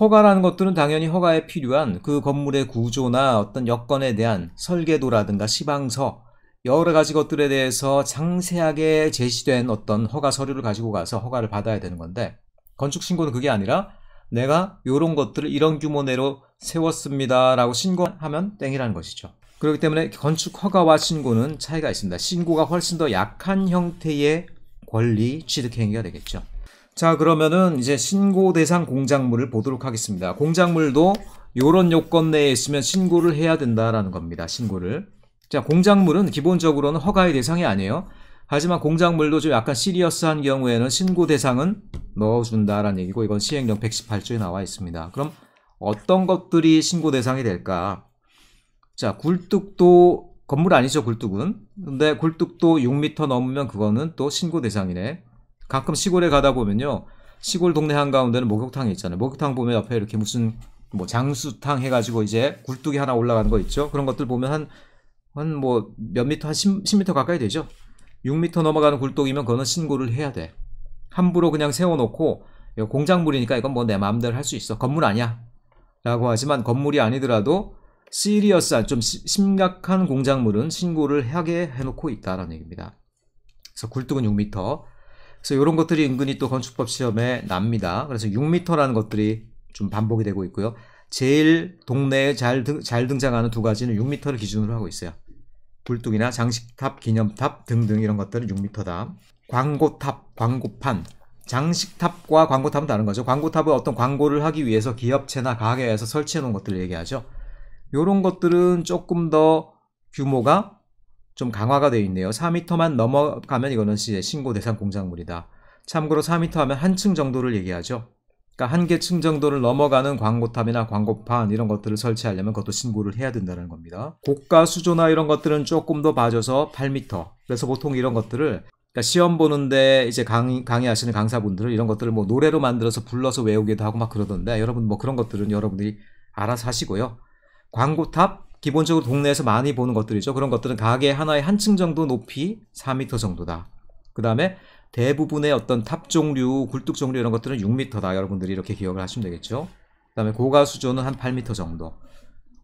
허가라는 것들은 당연히 허가에 필요한 그 건물의 구조나 어떤 여건에 대한 설계도라든가 시방서 여러 가지 것들에 대해서 장세하게 제시된 어떤 허가 서류를 가지고 가서 허가를 받아야 되는 건데 건축 신고는 그게 아니라 내가 이런 것들을 이런 규모 내로 세웠습니다 라고 신고하면 땡이라는 것이죠 그렇기 때문에 건축 허가와 신고는 차이가 있습니다 신고가 훨씬 더 약한 형태의 권리 취득 행위가 되겠죠 자 그러면은 이제 신고 대상 공작물을 보도록 하겠습니다 공작물도 요런 요건 내에 있으면 신고를 해야 된다라는 겁니다 신고를 자 공작물은 기본적으로는 허가의 대상이 아니에요 하지만 공작물도 좀 약간 시리어스한 경우에는 신고 대상은 넣어준다라는 얘기고 이건 시행령 118조에 나와 있습니다. 그럼 어떤 것들이 신고 대상이 될까? 자, 굴뚝도 건물 아니죠, 굴뚝은. 근데 굴뚝도 6m 넘으면 그거는 또 신고 대상이네. 가끔 시골에 가다 보면요. 시골 동네 한가운데는 목욕탕이 있잖아요. 목욕탕 보면 옆에 이렇게 무슨 뭐 장수탕 해가지고 이제 굴뚝이 하나 올라가는 거 있죠. 그런 것들 보면 한, 한 뭐 몇 미터, 한 10, 10미터 가까이 되죠. 6m 넘어가는 굴뚝이면 그거는 신고를 해야 돼. 함부로 그냥 세워놓고 공작물이니까 이건 뭐 내 마음대로 할 수 있어. 건물 아니야. 라고 하지만 건물이 아니더라도 시리어스한 좀 시, 심각한 공작물은 신고를 하게 해놓고 있다라는 얘기입니다. 그래서 굴뚝은 6m. 그래서 이런 것들이 은근히 또 건축법 시험에 납니다. 그래서 6m라는 것들이 좀 반복이 되고 있고요. 제일 동네에 잘, 등, 잘 등장하는 두 가지는 6m를 기준으로 하고 있어요. 굴뚝이나 장식탑, 기념탑 등등 이런 것들은 6m다. 광고탑, 광고판. 장식탑과 광고탑은 다른 거죠. 광고탑은 어떤 광고를 하기 위해서 기업체나 가게에서 설치해 놓은 것들을 얘기하죠. 이런 것들은 조금 더 규모가 좀 강화가 되어 있네요. 4m만 넘어가면 이거는 신고 대상 공작물이다. 참고로 4m 하면 한층 정도를 얘기하죠. 그러니까 한 계층 정도를 넘어가는 광고탑이나 광고판 이런 것들을 설치하려면 그것도 신고를 해야 된다는 겁니다. 고가 수조나 이런 것들은 조금 더 봐줘서 8m. 그래서 보통 이런 것들을 그러니까 시험 보는데 이제 강의, 강의하시는 강사분들은 이런 것들을 뭐 노래로 만들어서 불러서 외우기도 하고 막 그러던데 여러분 뭐 그런 것들은 여러분들이 알아서 하시고요. 광고탑 기본적으로 동네에서 많이 보는 것들이죠. 그런 것들은 가게 하나의 한층 정도 높이 4m 정도다. 그 다음에 대부분의 어떤 탑 종류, 굴뚝 종류 이런 것들은 6m다. 여러분들이 이렇게 기억을 하시면 되겠죠. 그 다음에 고가 수조는 한 8m 정도.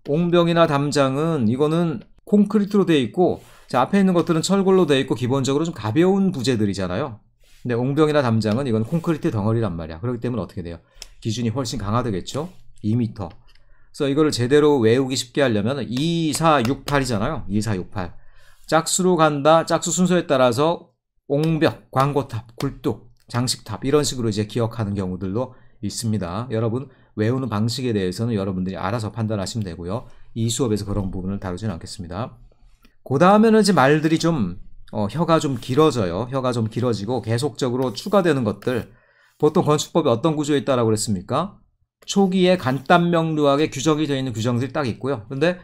옹병이나 담장은 이거는 콘크리트로 되어 있고 자, 앞에 있는 것들은 철골로 되어 있고 기본적으로 좀 가벼운 부재들이잖아요. 근데 옹병이나 담장은 이건 콘크리트 덩어리란 말이야. 그렇기 때문에 어떻게 돼요? 기준이 훨씬 강화되겠죠. 2m. 그래서 이거를 제대로 외우기 쉽게 하려면 2, 4, 6, 8이잖아요. 2, 4, 6, 8. 짝수로 간다. 짝수 순서에 따라서 옹벽, 광고탑, 굴뚝, 장식탑 이런 식으로 이제 기억하는 경우들도 있습니다. 여러분 외우는 방식에 대해서는 여러분들이 알아서 판단하시면 되고요. 이 수업에서 그런 부분을 다루지는 않겠습니다. 그 다음에는 이제 말들이 좀 어, 혀가 좀 길어져요. 혀가 좀 길어지고 계속적으로 추가되는 것들 보통 건축법이 어떤 구조에 있다라고 그랬습니까? 초기에 간단명료하게 규정이 되어 있는 규정들이 딱 있고요. 근데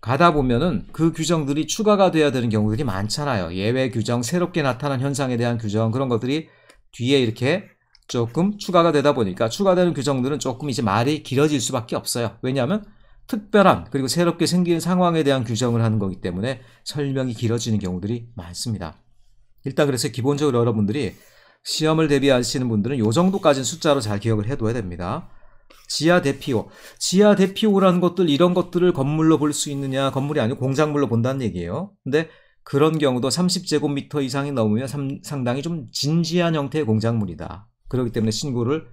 가다 보면은 그 규정들이 추가가 돼야 되는 경우들이 많잖아요. 예외 규정, 새롭게 나타난 현상에 대한 규정 그런 것들이 뒤에 이렇게 조금 추가가 되다 보니까 추가되는 규정들은 조금 이제 말이 길어질 수밖에 없어요. 왜냐하면 특별한 그리고 새롭게 생기는 상황에 대한 규정을 하는 거기 때문에 설명이 길어지는 경우들이 많습니다. 일단 그래서 기본적으로 여러분들이 시험을 대비하시는 분들은 이 정도까지는 숫자로 잘 기억을 해둬야 됩니다. 지하 대피호. 지하 대피호라는 것들 이런 것들을 건물로 볼 수 있느냐? 건물이 아니고 공작물로 본다는 얘기예요. 근데 그런 경우도 30제곱미터 이상이 넘으면 삼, 상당히 좀 진지한 형태의 공작물이다. 그렇기 때문에 신고를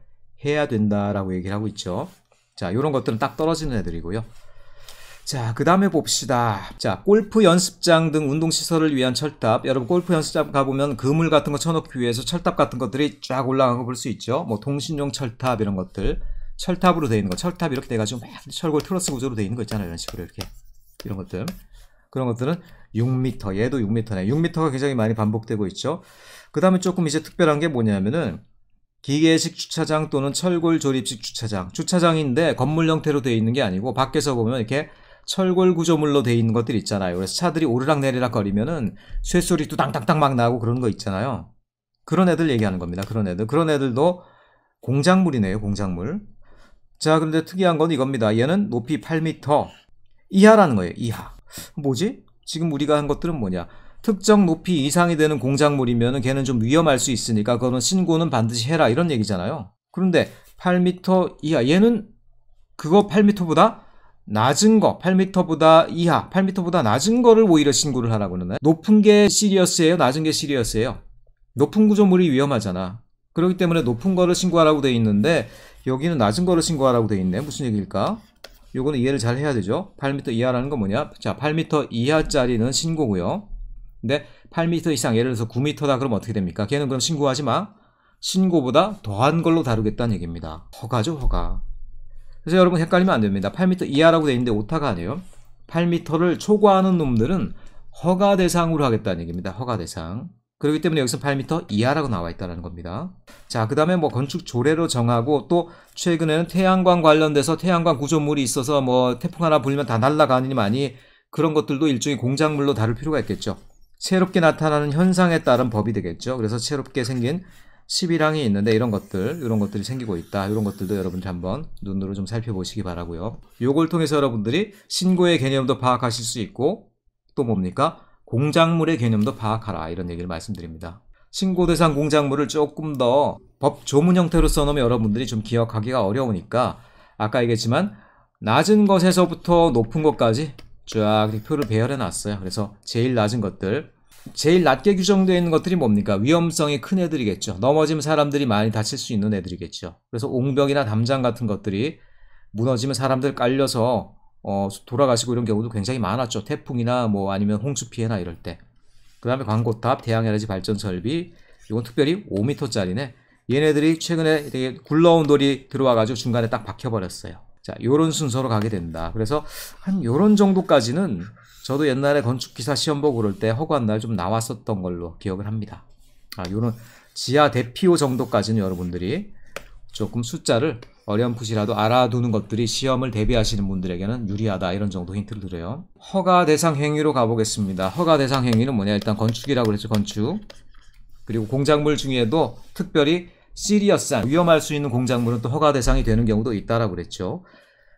해야 된다라고 얘기를 하고 있죠. 자, 이런 것들은 딱 떨어지는 애들이고요. 자, 그 다음에 봅시다. 자, 골프 연습장 등 운동시설을 위한 철탑. 여러분, 골프 연습장 가보면 그물 같은 거 쳐놓기 위해서 철탑 같은 것들이 쫙 올라간 거 볼 수 있죠. 뭐, 통신용 철탑 이런 것들. 철탑으로 되어 있는 거 철탑 이렇게 돼가지고 막 철골 트러스 구조로 되어 있는 거 있잖아요 이런 식으로 이렇게 이런 것들 그런 것들은 6m 얘도 6m네 6m가 굉장히 많이 반복되고 있죠 그 다음에 조금 이제 특별한 게 뭐냐면은 기계식 주차장 또는 철골 조립식 주차장 주차장인데 건물 형태로 되어 있는 게 아니고 밖에서 보면 이렇게 철골 구조물로 되어 있는 것들 있잖아요 그래서 차들이 오르락내리락 거리면은 쇠소리 뚜당땅땅 막 나고 그런 거 있잖아요 그런 애들 얘기하는 겁니다 그런 애들 그런 애들도 공작물이네요 공작물 자, 그런데 특이한 건 이겁니다. 얘는 높이 8m 이하라는 거예요. 이하. 뭐지? 지금 우리가 한 것들은 뭐냐? 특정 높이 이상이 되는 공작물이면 걔는 좀 위험할 수 있으니까 그거는 신고는 반드시 해라 이런 얘기잖아요. 그런데 8m 이하 얘는 그거 8m보다 낮은 거 8m보다 이하 8m보다 낮은 거를 오히려 신고를 하라고 그러나 높은 게 시리어스예요? 낮은 게 시리어스예요? 높은 구조물이 위험하잖아. 그렇기 때문에 높은 거를 신고하라고 돼 있는데 여기는 낮은 거를 신고하라고 되어 있네. 무슨 얘기일까? 요거는 이해를 잘 해야 되죠. 8m 이하라는 건 뭐냐? 자, 8m 이하짜리는 신고고요. 근데 8m 이상 예를 들어서 9m다 그럼 어떻게 됩니까? 걔는 그럼 신고하지 마. 신고보다 더한 걸로 다루겠다는 얘기입니다. 허가죠, 허가. 그래서 여러분 헷갈리면 안 됩니다. 8m 이하라고 되어 있는데 오타가 아니에요. 8m를 초과하는 놈들은 허가 대상으로 하겠다는 얘기입니다. 허가 대상. 그렇기 때문에 여기서 8m 이하라고 나와 있다는 겁니다. 자, 그 다음에 뭐 건축 조례로 정하고 또 최근에는 태양광 관련돼서 태양광 구조물이 있어서 뭐 태풍 하나 불면 다 날아가니 많이 그런 것들도 일종의 공작물로 다룰 필요가 있겠죠. 새롭게 나타나는 현상에 따른 법이 되겠죠. 그래서 새롭게 생긴 11항이 있는데 이런 것들, 이런 것들이 생기고 있다. 이런 것들도 여러분들 한번 눈으로 좀 살펴보시기 바라고요. 요걸 통해서 여러분들이 신고의 개념도 파악하실 수 있고 또 뭡니까? 공작물의 개념도 파악하라 이런 얘기를 말씀드립니다. 신고 대상 공작물을 조금 더 법 조문 형태로 써놓으면 여러분들이 좀 기억하기가 어려우니까 아까 얘기했지만 낮은 것에서부터 높은 것까지 쫙 표를 배열해 놨어요. 그래서 제일 낮은 것들 제일 낮게 규정되어 있는 것들이 뭡니까? 위험성이 큰 애들이겠죠. 넘어지면 사람들이 많이 다칠 수 있는 애들이겠죠. 그래서 옹벽이나 담장 같은 것들이 무너지면 사람들 깔려서 어, 돌아가시고 이런 경우도 굉장히 많았죠. 태풍이나 뭐 아니면 홍수 피해나 이럴 때. 그 다음에 광고탑, 대양에너지 발전 설비. 이건 특별히 5m짜리네. 얘네들이 최근에 되게 굴러온 돌이 들어와가지고 중간에 딱 박혀버렸어요. 자, 요런 순서로 가게 된다. 그래서 한 요런 정도까지는 저도 옛날에 건축기사 시험 보고 그럴 때 허구한 날 좀 나왔었던 걸로 기억을 합니다. 아, 요런 지하 대피호 정도까지는 여러분들이 조금 숫자를 어렴풋이라도 알아두는 것들이 시험을 대비하시는 분들에게는 유리하다 이런 정도 힌트를 드려요 허가 대상 행위로 가보겠습니다 허가 대상 행위는 뭐냐 일단 건축이라고 그랬죠 건축 그리고 공작물 중에도 특별히 시리어스한 위험할 수 있는 공작물은 또 허가 대상이 되는 경우도 있다라고 그랬죠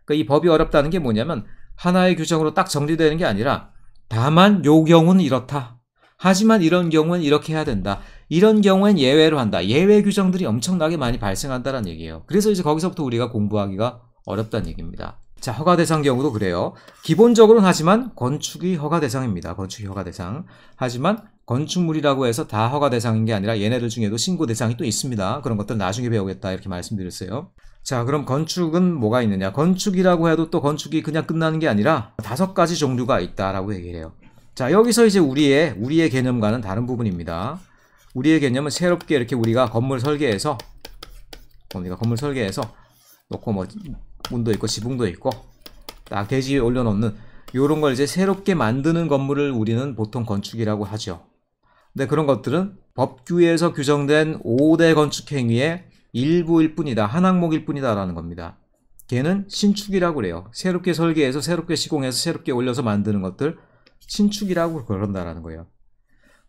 그러니까 이 법이 어렵다는 게 뭐냐면 하나의 규정으로 딱 정리되는 게 아니라 다만 요 경우는 이렇다 하지만 이런 경우는 이렇게 해야 된다 이런 경우엔 예외로 한다. 예외 규정들이 엄청나게 많이 발생한다는 얘기예요. 그래서 이제 거기서부터 우리가 공부하기가 어렵다는 얘기입니다. 자, 허가 대상 경우도 그래요. 기본적으로는 하지만 건축이 허가 대상입니다. 건축이 허가 대상. 하지만 건축물이라고 해서 다 허가 대상인 게 아니라 얘네들 중에도 신고 대상이 또 있습니다. 그런 것들 나중에 배우겠다 이렇게 말씀드렸어요. 자, 그럼 건축은 뭐가 있느냐? 건축이라고 해도 또 건축이 그냥 끝나는 게 아니라 다섯 가지 종류가 있다라고 얘기해요. 자, 여기서 이제 우리의 우리의 개념과는 다른 부분입니다. 우리의 개념은 새롭게 이렇게 우리가 건물 설계해서 어, 우리가 건물 설계해서 놓고 뭐 문도 있고 지붕도 있고 딱 대지에 올려놓는 요런걸 이제 새롭게 만드는 건물을 우리는 보통 건축이라고 하죠. 근데 그런 것들은 법규에서 규정된 5대 건축 행위의 일부일 뿐이다. 한 항목일 뿐이다. 라는 겁니다. 걔는 신축이라고 그래요. 새롭게 설계해서 새롭게 시공해서 새롭게 올려서 만드는 것들 신축이라고 그런다라는 거예요.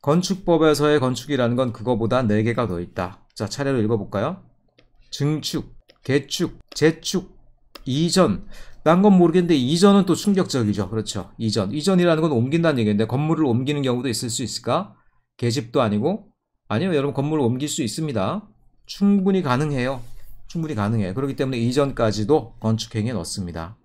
건축법에서의 건축이라는 건 그거보다 4개가 더 있다. 자, 차례로 읽어볼까요? 증축, 개축, 재축, 이전. 딴건 모르겠는데 이전은 또 충격적이죠. 그렇죠. 이전. 이전이라는 건 옮긴다는 얘기인데 건물을 옮기는 경우도 있을 수 있을까? 개집도 아니고 아니요. 여러분 건물을 옮길 수 있습니다. 충분히 가능해요. 충분히 가능해요. 그렇기 때문에 이전까지도 건축행위에 넣습니다.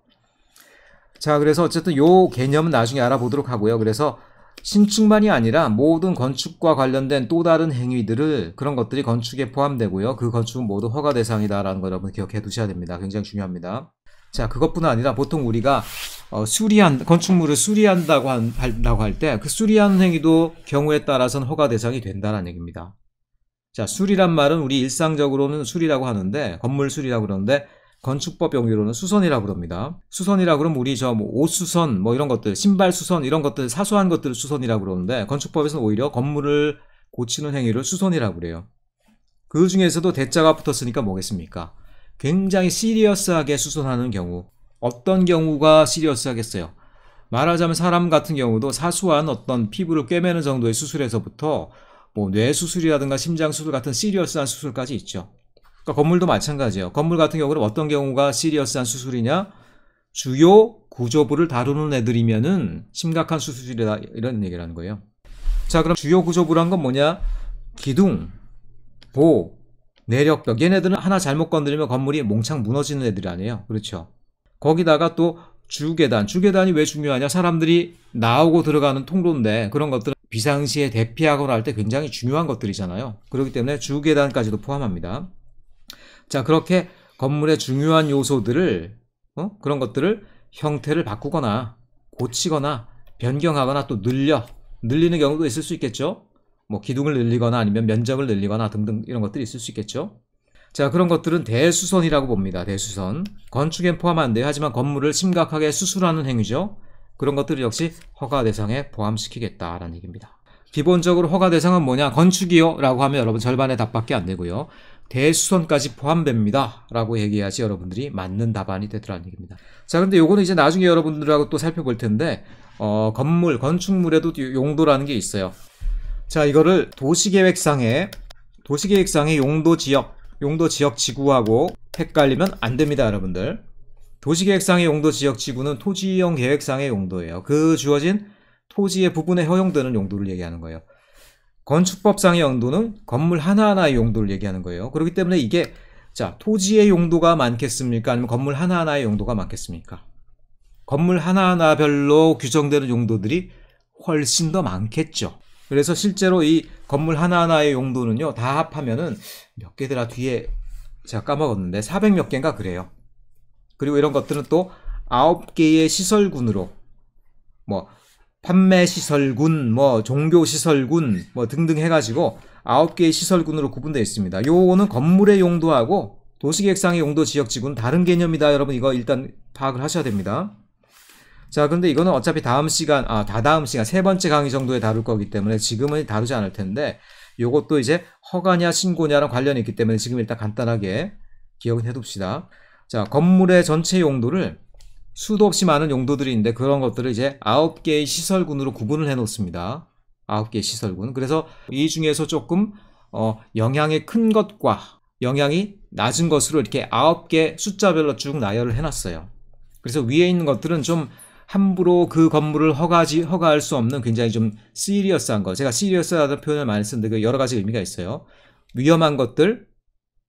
자, 그래서 어쨌든 요 개념은 나중에 알아보도록 하고요. 그래서 신축만이 아니라 모든 건축과 관련된 또 다른 행위들을 그런 것들이 건축에 포함되고요. 그 건축은 모두 허가 대상이다라는 걸 여러분 기억해 두셔야 됩니다. 굉장히 중요합니다. 자, 그것뿐 아니라 보통 우리가 어, 수리한 건축물을 수리한다고 한다고 할 때 그 수리하는 행위도 경우에 따라서는 허가 대상이 된다는 얘기입니다. 자, 수리란 말은 우리 일상적으로는 수리라고 하는데 건물 수리라고 그러는데 건축법 용어로는 수선이라고 그럽니다. 수선이라고 그러면 우리 저뭐 옷수선 뭐 이런 것들, 신발 수선 이런 것들 사소한 것들을 수선이라고 그러는데 건축법에서는 오히려 건물을 고치는 행위를 수선이라고 그래요. 그 중에서도 대자가 붙었으니까 뭐겠습니까? 굉장히 시리어스하게 수선하는 경우. 어떤 경우가 시리어스하겠어요? 말하자면 사람 같은 경우도 사소한 어떤 피부를 꿰매는 정도의 수술에서부터 뭐 뇌수술이라든가 심장수술 같은 시리어스한 수술까지 있죠. 그러니까 건물도 마찬가지예요. 건물 같은 경우는 어떤 경우가 시리어스한 수술이냐? 주요 구조부를 다루는 애들이면은 심각한 수술이다 이런 얘기를하는 거예요. 자, 그럼 주요 구조부란 건 뭐냐? 기둥, 보, 내력벽. 얘네들은 하나 잘못 건드리면 건물이 몽창 무너지는 애들이 아니에요. 그렇죠? 거기다가 또 주계단. 주계단이 왜 중요하냐? 사람들이 나오고 들어가는 통로인데 그런 것들은 비상시에 대피하거나 할 때 굉장히 중요한 것들이잖아요. 그렇기 때문에 주계단까지도 포함합니다. 자, 그렇게 건물의 중요한 요소들을, 어? 그런 것들을 형태를 바꾸거나 고치거나 변경하거나 또 늘려, 늘리는 경우도 있을 수 있겠죠? 뭐 기둥을 늘리거나 아니면 면적을 늘리거나 등등 이런 것들이 있을 수 있겠죠? 자, 그런 것들은 대수선이라고 봅니다. 대수선. 건축엔 포함 안 돼요. 하지만 건물을 심각하게 수술하는 행위죠. 그런 것들을 역시 허가 대상에 포함시키겠다라는 얘기입니다. 기본적으로 허가 대상은 뭐냐? 건축이요? 라고 하면 여러분 절반의 답밖에 안 되고요. 대수선까지 포함됩니다. 라고 얘기해야지 여러분들이 맞는 답안이 되더라는 얘기입니다. 자, 근데 요거는 이제 나중에 여러분들하고 또 살펴볼 텐데, 어, 건물, 건축물에도 용도라는 게 있어요. 자, 이거를 도시계획상에, 도시계획상의 용도 지역, 용도 지역 지구하고 헷갈리면 안 됩니다, 여러분들. 도시계획상의 용도 지역 지구는 토지형 계획상의 용도예요. 그 주어진 토지의 부분에 허용되는 용도를 얘기하는 거예요. 건축법상의 용도는 건물 하나하나의 용도를 얘기하는 거예요. 그렇기 때문에 이게 자, 토지의 용도가 많겠습니까? 아니면 건물 하나하나의 용도가 많겠습니까? 건물 하나하나별로 규정되는 용도들이 훨씬 더 많겠죠. 그래서 실제로 이 건물 하나하나의 용도는요, 다 합하면은 몇 개더라 뒤에 제가 까먹었는데 400 몇 개인가 그래요. 그리고 이런 것들은 또 9개의 시설군으로 뭐 판매 시설군, 뭐 종교 시설군, 뭐 등등 해가지고 아홉 개의 시설군으로 구분되어 있습니다. 요거는 건물의 용도하고 도시계획상의 용도 지역지구는 다른 개념이다. 여러분 이거 일단 파악을 하셔야 됩니다. 자, 근데 이거는 어차피 다음 시간, 아, 다다음 시간, 세 번째 강의 정도에 다룰 거기 때문에 지금은 다루지 않을 텐데, 요것도 이제 허가냐, 신고냐랑 관련이 있기 때문에 지금 일단 간단하게 기억은 해둡시다. 자, 건물의 전체 용도를 수도 없이 많은 용도들이 있는데 그런 것들을 이제 9개의 시설군으로 구분을 해 놓습니다. 9개의 시설군. 그래서 이 중에서 조금 어, 영향이 큰 것과 영향이 낮은 것으로 이렇게 9개 숫자별로 쭉 나열을 해 놨어요. 그래서 위에 있는 것들은 좀 함부로 그 건물을 허가지 허가할 수 없는 굉장히 좀 시리어스한 거. 제가 시리어스하다는 표현을 많이 쓰는데 그 여러 가지 의미가 있어요. 위험한 것들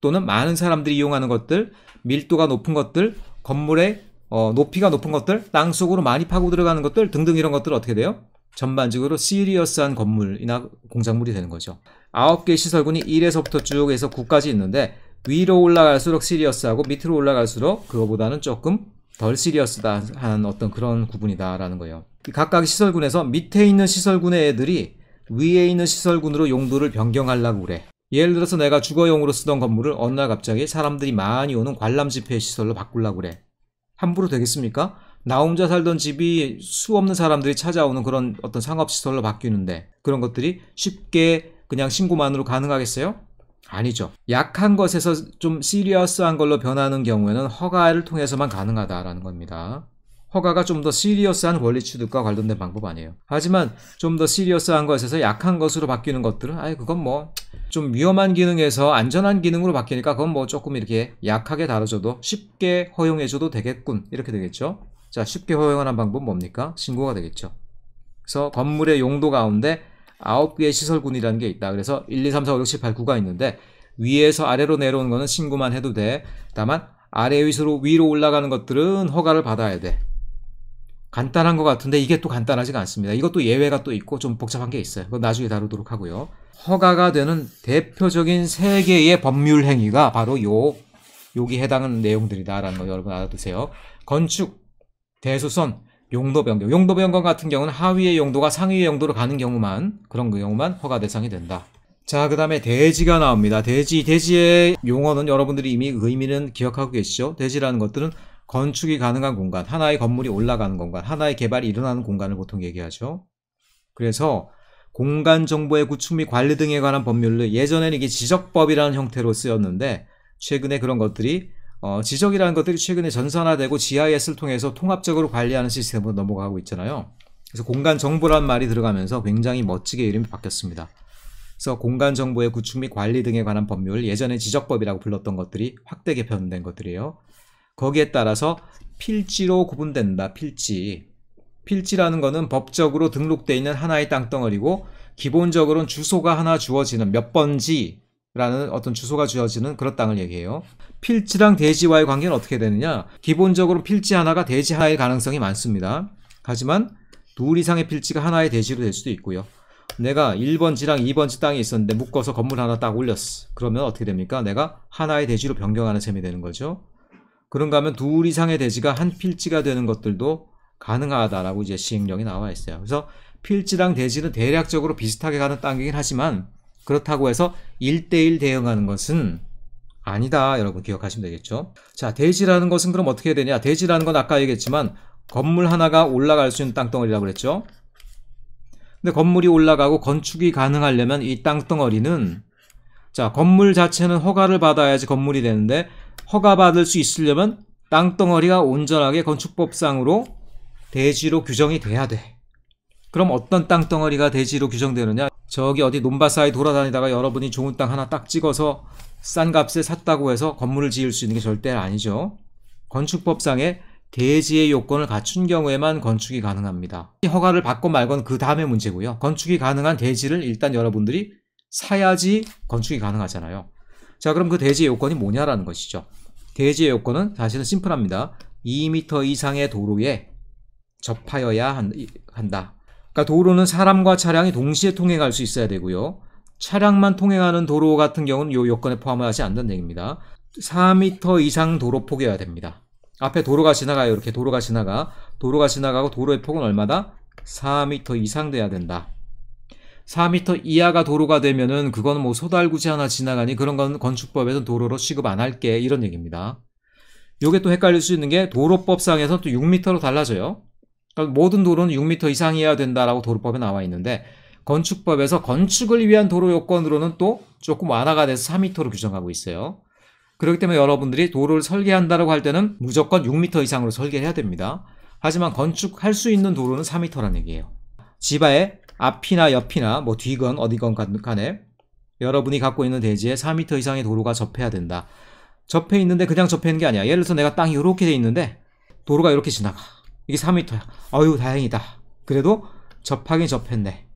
또는 많은 사람들이 이용하는 것들, 밀도가 높은 것들, 건물의 어, 높이가 높은 것들, 땅 속으로 많이 파고 들어가는 것들 등등 이런 것들 어떻게 돼요? 전반적으로 시리어스한 건물이나 공작물이 되는 거죠. 9개 시설군이 1에서부터 쭉 해서 9까지 있는데 위로 올라갈수록 시리어스하고 밑으로 올라갈수록 그거보다는 조금 덜 시리어스다 하는 어떤 그런 구분이다라는 거예요. 각각 시설군에서 밑에 있는 시설군의 애들이 위에 있는 시설군으로 용도를 변경하려고 그래. 예를 들어서 내가 주거용으로 쓰던 건물을 어느 날 갑자기 사람들이 많이 오는 관람 집회 시설로 바꾸려고 그래. 함부로 되겠습니까? 나 혼자 살던 집이 수 없는 사람들이 찾아오는 그런 어떤 상업시설로 바뀌는데 그런 것들이 쉽게 그냥 신고만으로 가능하겠어요? 아니죠. 약한 것에서 좀 시리어스한 걸로 변하는 경우에는 허가를 통해서만 가능하다라는 겁니다. 허가가 좀 더 시리어스한 원리 취득과 관련된 방법 아니에요. 하지만 좀 더 시리어스한 것에서 약한 것으로 바뀌는 것들은 아예 그건 뭐 좀 위험한 기능에서 안전한 기능으로 바뀌니까 그건 뭐 조금 이렇게 약하게 다뤄줘도 쉽게 허용해줘도 되겠군 이렇게 되겠죠. 자 쉽게 허용하는 방법 뭡니까? 신고가 되겠죠. 그래서 건물의 용도 가운데 9개의 시설군이라는 게 있다. 그래서 1, 2, 3, 4, 5, 6, 7, 8, 9가 있는데 위에서 아래로 내려오는 거는 신고만 해도 돼. 다만 아래 위로 위로 올라가는 것들은 허가를 받아야 돼. 간단한 것 같은데 이게 또 간단하지가 않습니다. 이것도 예외가 또 있고 좀 복잡한 게 있어요. 그건 나중에 다루도록 하고요. 허가가 되는 대표적인 세 개의 법률 행위가 바로 요 여기 해당하는 내용들이다라는 거 여러분 알아두세요. 건축, 대수선, 용도 변경. 용도 변경 같은 경우는 하위의 용도가 상위의 용도로 가는 경우만 그런 그 경우만 허가 대상이 된다. 자, 그 다음에 대지가 나옵니다. 대지, 대지의 용어는 여러분들이 이미 의미는 기억하고 계시죠? 대지라는 것들은 건축이 가능한 공간, 하나의 건물이 올라가는 공간, 하나의 개발이 일어나는 공간을 보통 얘기하죠. 그래서 공간 정보의 구축 및 관리 등에 관한 법률로 예전에는 이게 지적법이라는 형태로 쓰였는데 최근에 그런 것들이 어, 지적이라는 것들이 최근에 전산화되고 GIS를 통해서 통합적으로 관리하는 시스템으로 넘어가고 있잖아요. 그래서 공간 정보란 말이 들어가면서 굉장히 멋지게 이름이 바뀌었습니다. 그래서 공간 정보의 구축 및 관리 등에 관한 법률 예전에 지적법이라고 불렀던 것들이 확대 개편된 것들이에요. 거기에 따라서 필지로 구분된다. 필지. 필지라는 것은 법적으로 등록되어 있는 하나의 땅덩어리고 기본적으로는 주소가 하나 주어지는 몇 번지라는 어떤 주소가 주어지는 그런 땅을 얘기해요. 필지랑 대지와의 관계는 어떻게 되느냐? 기본적으로 필지 하나가 대지 하나의 가능성이 많습니다. 하지만 둘 이상의 필지가 하나의 대지로 될 수도 있고요. 내가 1번지랑 2번지 땅이 있었는데 묶어서 건물 하나 딱 올렸어. 그러면 어떻게 됩니까? 내가 하나의 대지로 변경하는 셈이 되는 거죠. 그런가 하면 둘 이상의 대지가 한 필지가 되는 것들도 가능하다라고 이제 시행령이 나와 있어요. 그래서 필지랑 대지는 대략적으로 비슷하게 가는 땅이긴 하지만 그렇다고 해서 1대1 대응하는 것은 아니다. 여러분 기억하시면 되겠죠. 자, 대지라는 것은 그럼 어떻게 해야 되냐? 대지라는 건 아까 얘기했지만 건물 하나가 올라갈 수 있는 땅덩어리라고 그랬죠. 근데 건물이 올라가고 건축이 가능하려면 이 땅덩어리는 자, 건물 자체는 허가를 받아야지 건물이 되는데 허가받을 수 있으려면 땅덩어리가 온전하게 건축법상으로 대지로 규정이 돼야 돼. 그럼 어떤 땅덩어리가 대지로 규정되느냐? 저기 어디 논밭사이 돌아다니다가 여러분이 좋은 땅 하나 딱 찍어서 싼 값에 샀다고 해서 건물을 지을 수 있는 게 절대 아니죠. 건축법상에 대지의 요건을 갖춘 경우에만 건축이 가능합니다. 허가를 받고 말건 그 다음의 문제고요. 건축이 가능한 대지를 일단 여러분들이 사야지 건축이 가능하잖아요. 자, 그럼 그 대지의 요건이 뭐냐라는 것이죠. 대지의 요건은 사실은 심플합니다. 2m 이상의 도로에 접하여야 한다. 그러니까 도로는 사람과 차량이 동시에 통행할 수 있어야 되고요. 차량만 통행하는 도로 같은 경우는 요 요건에 포함하지 않는 얘기입니다. 4m 이상 도로 폭이어야 됩니다. 앞에 도로가 지나가요. 이렇게 도로가 지나가. 도로가 지나가고 도로의 폭은 얼마다? 4m 이상 돼야 된다. 4미터 이하가 도로가 되면은 그거는 뭐 소달구지 하나 지나가니 그런 건 건축법에서 도로로 취급 안 할게 이런 얘기입니다. 요게 또 헷갈릴 수 있는 게 도로법상에서 또 6m로 달라져요. 그러니까 모든 도로는 6m 이상이어야 된다라고 도로법에 나와 있는데 건축법에서 건축을 위한 도로 요건으로는 또 조금 완화가 돼서 4m로 규정하고 있어요. 그렇기 때문에 여러분들이 도로를 설계한다라고 할 때는 무조건 6m 이상으로 설계해야 됩니다. 하지만 건축할 수 있는 도로는 4m란 얘기예요. 지바에 앞이나 옆이나 뭐 뒤건 어디건 간에 여러분이 갖고 있는 대지에 4m 이상의 도로가 접해야 된다. 접해 있는데 그냥 접해 있는 게 아니야. 예를 들어서 내가 땅이 이렇게 돼 있는데 도로가 이렇게 지나가. 이게 4m야. 어유 다행이다. 그래도 접하긴 접했네.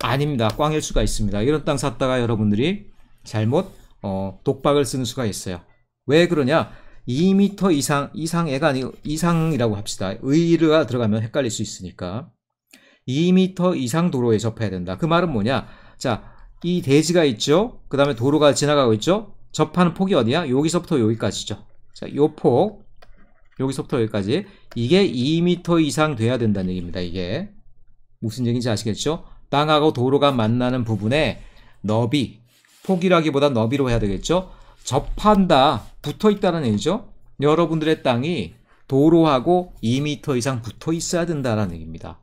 아닙니다. 꽝일 수가 있습니다. 이런 땅 샀다가 여러분들이 잘못 어, 독박을 쓰는 수가 있어요. 왜 그러냐? 2m 이상 이상 애가 아니고 이상이라고 합시다. 의 의가 들어가면 헷갈릴 수 있으니까. 2m 이상 도로에 접해야 된다. 그 말은 뭐냐? 자, 이 대지가 있죠? 그 다음에 도로가 지나가고 있죠? 접하는 폭이 어디야? 여기서부터 여기까지죠. 자, 요 폭, 여기서부터 여기까지. 이게 2m 이상 돼야 된다는 얘기입니다, 이게. 무슨 얘기인지 아시겠죠? 땅하고 도로가 만나는 부분에 너비, 폭이라기보다 너비로 해야 되겠죠? 접한다, 붙어 있다는 얘기죠? 여러분들의 땅이 도로하고 2m 이상 붙어 있어야 된다는 얘기입니다.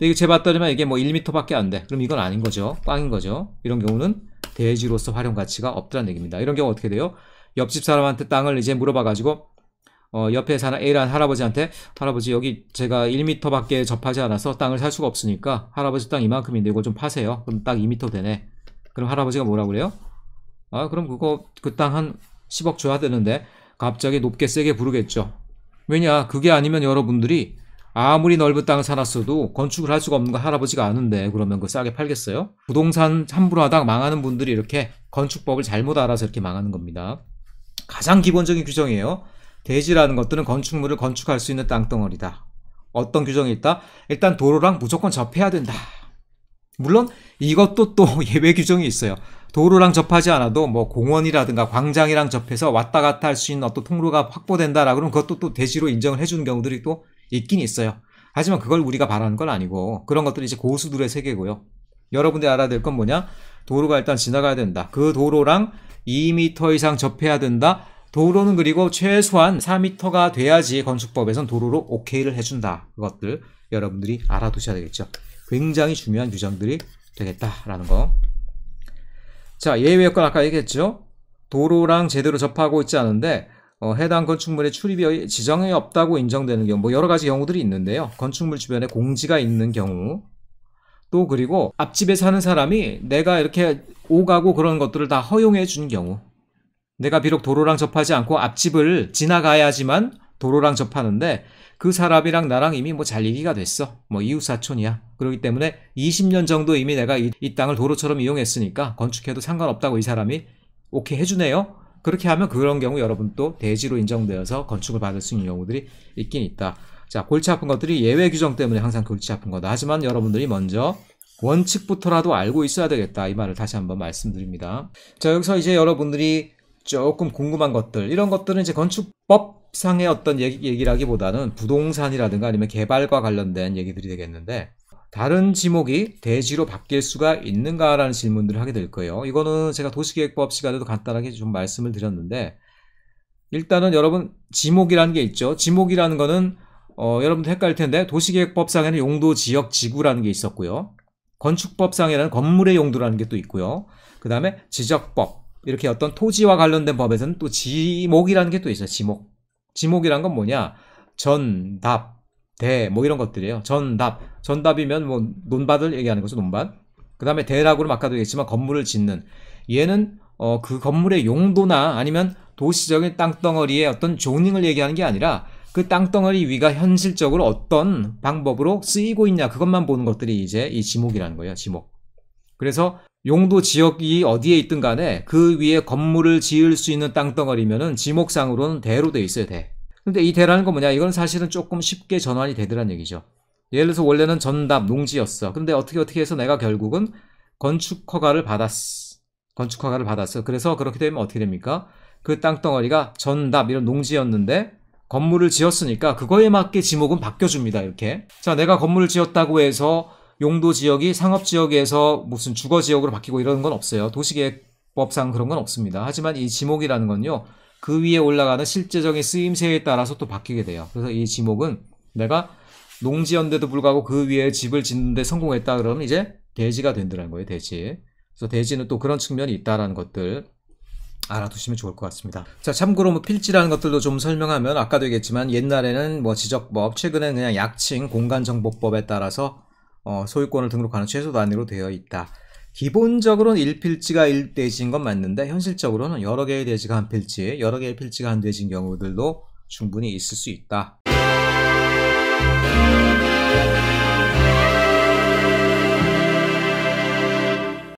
근데 이게 재 봤더니만 이게 뭐 1m밖에 안 돼. 그럼 이건 아닌 거죠. 꽝인 거죠. 이런 경우는 대지로서 활용 가치가 없다는 얘기입니다. 이런 경우 어떻게 돼요? 옆집 사람한테 땅을 이제 물어봐가지고 어, 옆에 사는 A라는 할아버지한테 할아버지 여기 제가 1m밖에 접하지 않아서 땅을 살 수가 없으니까 할아버지 땅 이만큼인데 이거 좀 파세요. 그럼 딱 2m 되네. 그럼 할아버지가 뭐라 그래요? 아 그럼 그거 그 땅 한 10억 줘야 되는데 갑자기 높게 세게 부르겠죠. 왜냐 그게 아니면 여러분들이 아무리 넓은 땅을 사놨어도 건축을 할 수가 없는 거 할아버지가 아는데 그러면 그 싸게 팔겠어요? 부동산 함부로 하다 망하는 분들이 이렇게 건축법을 잘못 알아서 이렇게 망하는 겁니다. 가장 기본적인 규정이에요. 대지라는 것들은 건축물을 건축할 수 있는 땅덩어리다. 어떤 규정이 있다? 일단 도로랑 무조건 접해야 된다. 물론 이것도 또 예외 규정이 있어요. 도로랑 접하지 않아도 뭐 공원이라든가 광장이랑 접해서 왔다 갔다 할 수 있는 어떤 통로가 확보된다라 고 그러면 그것도 또 대지로 인정을 해주는 경우들이 또 있긴 있어요. 하지만 그걸 우리가 바라는 건 아니고 그런 것들이 이제 고수들의 세계고요. 여러분들이 알아야 될 건 뭐냐? 도로가 일단 지나가야 된다. 그 도로랑 2m 이상 접해야 된다. 도로는 그리고 최소한 4m가 돼야지 건축법에선 도로로 오케이를 해준다. 그것들 여러분들이 알아두셔야 되겠죠. 굉장히 중요한 규정들이 되겠다라는 거. 자, 예외 여건 아까 얘기했죠? 도로랑 제대로 접하고 있지 않은데 어, 해당 건축물의 출입이 지정이 없다고 인정되는 경우 뭐 여러 가지 경우들이 있는데요. 건축물 주변에 공지가 있는 경우 또 그리고 앞집에 사는 사람이 내가 이렇게 오가고 그런 것들을 다 허용해 준 경우 내가 비록 도로랑 접하지 않고 앞집을 지나가야지만 도로랑 접하는데 그 사람이랑 나랑 이미 뭐 잘 얘기가 됐어. 뭐 이웃사촌이야. 그렇기 때문에 20년 정도 이미 내가 이, 이 땅을 도로처럼 이용했으니까 건축해도 상관없다고 이 사람이 오케이 해주네요. 그렇게 하면 그런 경우 여러분 또 대지로 인정되어서 건축을 받을 수 있는 경우들이 있긴 있다. 자, 골치 아픈 것들이 예외 규정 때문에 항상 골치 아픈 거다. 하지만 여러분들이 먼저 원칙부터라도 알고 있어야 되겠다. 이 말을 다시 한번 말씀드립니다. 자, 여기서 이제 여러분들이 조금 궁금한 것들, 이런 것들은 이제 건축법상의 어떤 얘기, 얘기라기보다는 부동산이라든가 아니면 개발과 관련된 얘기들이 되겠는데, 다른 지목이 대지로 바뀔 수가 있는가라는 질문들을 하게 될 거예요. 이거는 제가 도시계획법 시간에도 간단하게 좀 말씀을 드렸는데 일단은 여러분 지목이라는 게 있죠. 지목이라는 거는 어, 여러분도 헷갈릴 텐데 도시계획법상에는 용도 지역 지구라는 게 있었고요. 건축법상에는 건물의 용도라는 게 또 있고요. 그 다음에 지적법 이렇게 어떤 토지와 관련된 법에서는 또 지목이라는 게 또 있어요. 지목. 지목이란 건 뭐냐? 전, 답, 대, 뭐 이런 것들이에요. 전답. 전답이면 뭐 논밭을 얘기하는 거죠, 논밭. 그 다음에 대라고는 아까도 얘기했지만 건물을 짓는. 얘는 어, 그 건물의 용도나 아니면 도시적인 땅덩어리의 어떤 조닝을 얘기하는 게 아니라 그 땅덩어리 위가 현실적으로 어떤 방법으로 쓰이고 있냐 그것만 보는 것들이 이제 이 지목이라는 거예요 지목 그래서 용도 지역이 어디에 있든 간에 그 위에 건물을 지을 수 있는 땅덩어리면은 지목상으로는 대로 돼 있어야 돼 근데 이 대라는 건 그 뭐냐? 이건 사실은 조금 쉽게 전환이 되더란 얘기죠. 예를 들어서 원래는 전담, 농지였어. 근데 어떻게 어떻게 해서 내가 결국은 건축 허가를 받았어. 건축 허가를 받았어. 그래서 그렇게 되면 어떻게 됩니까? 그 땅덩어리가 전담, 이런 농지였는데 건물을 지었으니까 그거에 맞게 지목은 바뀌어줍니다. 이렇게. 자, 내가 건물을 지었다고 해서 용도 지역이 상업 지역에서 무슨 주거 지역으로 바뀌고 이러는건 없어요. 도시계획법상 그런 건 없습니다. 하지만 이 지목이라는 건요. 그 위에 올라가는 실제적인 쓰임새에 따라서 또 바뀌게 돼요. 그래서 이 지목은 내가 농지였는데도 불구하고 그 위에 집을 짓는데 성공했다 그러면 이제 대지가 된다는 거예요. 대지. 그래서 대지는 또 그런 측면이 있다라는 것들 알아두시면 좋을 것 같습니다. 자, 참고로 뭐 필지라는 것들도 좀 설명하면 아까도 얘기했지만 옛날에는 뭐 지적법, 최근에는 그냥 약칭 공간정보법에 따라서 어, 소유권을 등록하는 최소 단위로 되어 있다. 기본적으로는 1필지가 1돼지인 건 맞는데 현실적으로는 여러 개의 돼지가 한 필지, 여러 개의 필지가 한 돼지인 경우들도 충분히 있을 수 있다.